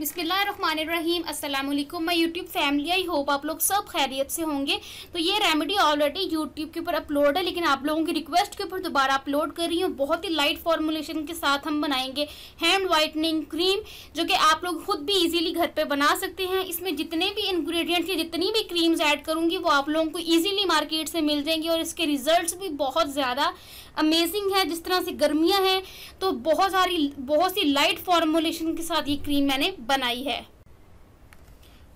बिसमीम असलम मैं YouTube family I hope आप लोग सब खैरियत से होंगे तो ये रेमेडी ऑलरेडी यूट्यूब के ऊपर अपलोड है लेकिन आप लोगों की रिक्वेस्ट के ऊपर दोबारा अपलोड कर रही हूँ बहुत ही लाइट फॉर्मुलेशन के साथ हम बनाएंगे हैंड वाइटनिंग क्रीम जो कि आप लोग खुद भी ईजिली घर पर बना सकते हैं इसमें जितने भी इन्ग्रीडियंट्स या जितनी भी क्रीम्स ऐड करूँगी वो आप लोगों को ईजिली मार्केट से मिल जाएंगी और इसके रिजल्ट भी बहुत ज़्यादा अमेजिंग है जिस तरह से गर्मियाँ हैं तो बहुत सारी बहुत सी लाइट फॉर्मुलेशन के साथ ये क्रीम मैंने बनाई है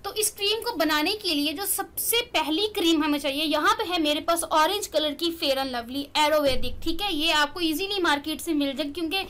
तो इस क्रीम को बनाने के लिए जो सबसे पहली क्रीम हमें चाहिए यहाँ पे है मेरे पास ऑरेंज कलर की फेयर एंड लवली एरोवेदिक ठीक है ये आपको इजीली मार्केट से मिल जाएगी क्योंकि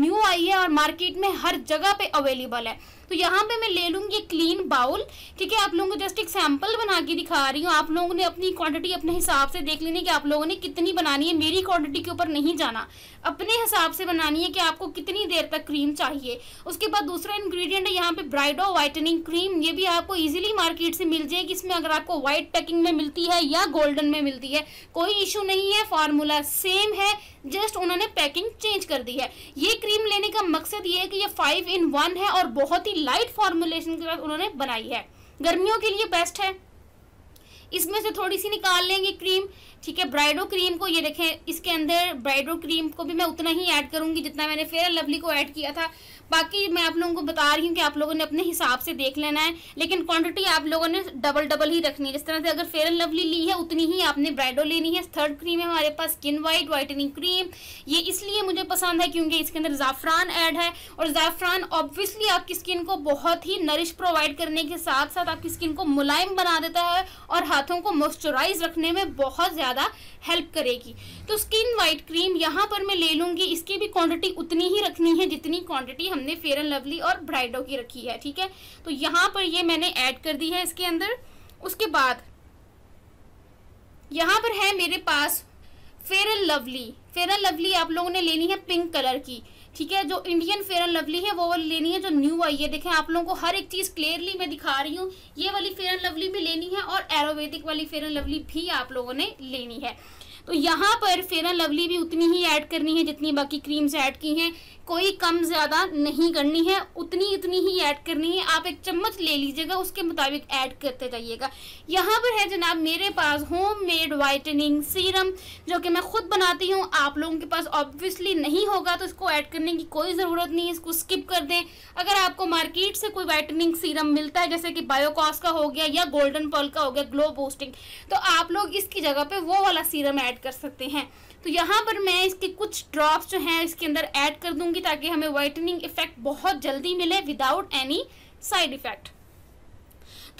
न्यू आई है और मार्केट में हर जगह पे अवेलेबल है तो यहाँ पे मैं ले लूँगी क्लीन बाउल ठीक है आप लोगों को जस्ट एक सैम्पल बना के दिखा रही हूँ आप लोगों ने अपनी क्वांटिटी अपने हिसाब से देख लेनी कि आप लोगों ने कितनी बनानी है मेरी क्वांटिटी के ऊपर नहीं जाना अपने हिसाब से बनानी है कि आपको कितनी देर तक क्रीम चाहिए उसके बाद दूसरा इंग्रेडिएंट है यहाँ पे ब्राइडो वाइटनिंग क्रीम लेकिन ये भी आपको इजीली मार्केट से मिल जाएगी इसमें अगर आपको व्हाइट पैकिंग में मिलती है या गोल्डन में मिलती है कोई इशू नहीं है फार्मूला सेम है जस्ट उन्होंने पैकिंग चेंज कर दी है ये क्रीम लेने का मकसद ये है कि ये फाइव इन वन है और बहुत ही लाइट फार्मूलेशन के साथ उन्होंने बनाई है गर्मियों के लिए बेस्ट है इसमें से थोड़ी सी निकाल लेंगे क्रीम ठीक है ब्राइडो क्रीम को ये देखें इसके अंदर ब्राइडो क्रीम को भी मैं उतना ही ऐड करूंगी जितना मैंने फेयर लवली को ऐड किया था बाकी मैं आप लोगों को बता रही हूँ कि आप लोगों ने अपने हिसाब से देख लेना है लेकिन क्वांटिटी आप लोगों ने डबल डबल ही रखनी है जिस तरह से अगर फेयर लवली ली है उतनी ही आपने ब्राइडो लेनी है थर्ड क्रीम है हमारे पास स्किन वाइट वाइटनिंग क्रीम ये इसलिए मुझे पसंद है क्योंकि इसके अंदर ज़ाफ़रान ऐड है और ज़ाफ़रान ऑब्वियसली आपकी स्किन को बहुत ही नरिश प्रोवाइड करने के साथ साथ आपकी स्किन को मुलायम बना देता है और हाथों को मॉइस्चराइज रखने में बहुत ज़्यादा हेल्प करेगी तो स्किन वाइट क्रीम यहाँ पर मैं ले लूँगी इसकी भी क्वांटिटी उतनी ही रखनी है जितनी क्वांटिटी हमने फेयर एंड लवली और ब्राइडो की रखी है ठीक है तो यहाँ पर ये मैंने ऐड कर दी है इसके अंदर उसके बाद यहाँ पर है मेरे पास fair and lovely fair and lovely आप लोगों ने लेनी है पिंक कलर की ठीक है जो इंडियन फेयर एंड लवली है वो वाली लेनी है जो न्यू आई है देखें आप लोगों को हर एक चीज़ क्लियरली मैं दिखा रही हूँ ये वाली फेयर एंड लवली भी लेनी है और एरोवेदिक वाली फेयर एंड लवली भी आप लोगों ने लेनी है तो यहाँ पर फेयर एंड लवली भी उतनी ही ऐड करनी है जितनी बाकी क्रीम्स ऐड की हैं कोई कम ज़्यादा नहीं करनी है उतनी इतनी ही ऐड करनी है आप एक चम्मच ले लीजिएगा उसके मुताबिक ऐड करते जाइएगा यहाँ पर है जनाब मेरे पास होम मेड वाइटनिंग सीरम जो कि मैं खुद बनाती हूँ आप लोगों के पास ऑब्वियसली नहीं होगा तो इसको ऐड कर करने की कोई ज़रूरत नहीं है इसको स्किप कर दें अगर आपको मार्केट से कोई वाइटनिंग सीरम मिलता है जैसे कि बायोकॉस का हो गया या गोल्डन पर्ल का हो गया ग्लो बोस्टिंग तो आप लोग इसकी जगह पे वो वाला सीरम ऐड कर सकते हैं तो यहाँ पर मैं इसके कुछ ड्रॉप्स जो हैं इसके अंदर ऐड कर दूंगी ताकि हमें वाइटनिंग इफेक्ट बहुत जल्दी मिले विदाउट एनी साइड इफेक्ट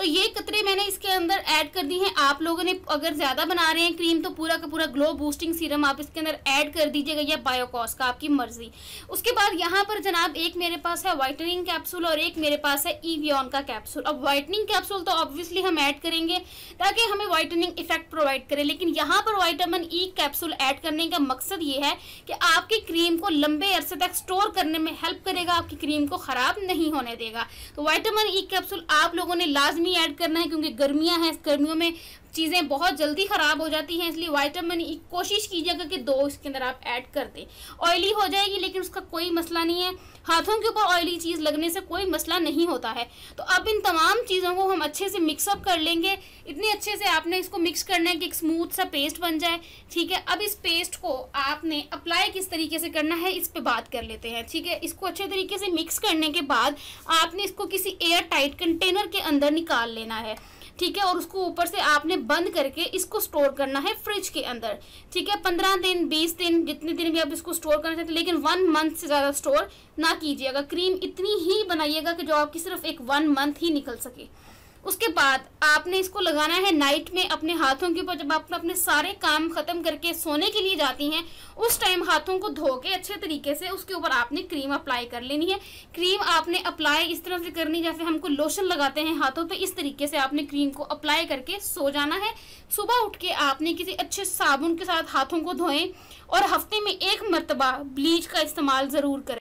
तो ये कतरे मैंने इसके अंदर ऐड कर दी हैं आप लोगों ने अगर ज़्यादा बना रहे हैं क्रीम तो पूरा का पूरा ग्लो बूस्टिंग सीरम आप इसके अंदर ऐड कर दीजिएगा या बायोकॉस का आपकी मर्जी उसके बाद यहाँ पर जनाब एक मेरे पास है वाइटनिंग कैप्सूल और एक मेरे पास है ईवियन का कैप्सूल अब वाइटनिंग कैप्सूल तो ऑब्वियसली हम ऐड करेंगे ताकि हमें वाइटनिंग इफेक्ट प्रोवाइड करे लेकिन यहाँ पर वाइटामिन ई कैप्सूल ऐड करने का मकसद ये है कि आपकी क्रीम को लंबे अरसे तक स्टोर करने में हेल्प करेगा आपकी क्रीम को ख़राब नहीं होने देगा तो वाइटामिन ई कैप्सूल आप लोगों ने लाजमी नहीं ऐड करना है क्योंकि गर्मियां हैं इस गर्मियों में चीज़ें बहुत जल्दी ख़राब हो जाती हैं इसलिए वाइटामिन ई e कोशिश कीजिएगा कि दो इसके अंदर आप ऐड कर दें ऑयली हो जाएगी लेकिन उसका कोई मसला नहीं है हाथों के ऊपर ऑयली चीज़ लगने से कोई मसला नहीं होता है तो अब इन तमाम चीज़ों को हम अच्छे से मिक्सअप कर लेंगे इतने अच्छे से आपने इसको मिक्स करना है कि एक स्मूथ सा पेस्ट बन जाए ठीक है अब इस पेस्ट को आपने अप्लाई किस तरीके से करना है इस पर बात कर लेते हैं ठीक है इसको अच्छे तरीके से मिक्स करने के बाद आपने इसको किसी एयर टाइट कंटेनर के अंदर निकाल लेना है ठीक है और उसको ऊपर से आपने बंद करके इसको स्टोर करना है फ्रिज के अंदर ठीक है पंद्रह दिन बीस दिन जितने दिन भी आप इसको स्टोर करना चाहते लेकिन वन मंथ से ज़्यादा स्टोर ना कीजिएगा क्रीम इतनी ही बनाइएगा कि जो आपकी सिर्फ एक वन मंथ ही निकल सके उसके बाद आपने इसको लगाना है नाइट में अपने हाथों के ऊपर जब आप अपने सारे काम खत्म करके सोने के लिए जाती हैं उस टाइम हाथों को धो के अच्छे तरीके से उसके ऊपर आपने क्रीम अप्लाई कर लेनी है क्रीम आपने अप्लाई इस तरह से करनी जैसे हमको लोशन लगाते हैं हाथों पे इस तरीके से आपने क्रीम को अप्लाई करके सो जाना है सुबह उठ के आपने किसी अच्छे साबुन के साथ हाथों को धोएं और हफ्ते में एक मरतबा ब्लीच का इस्तेमाल ज़रूर करें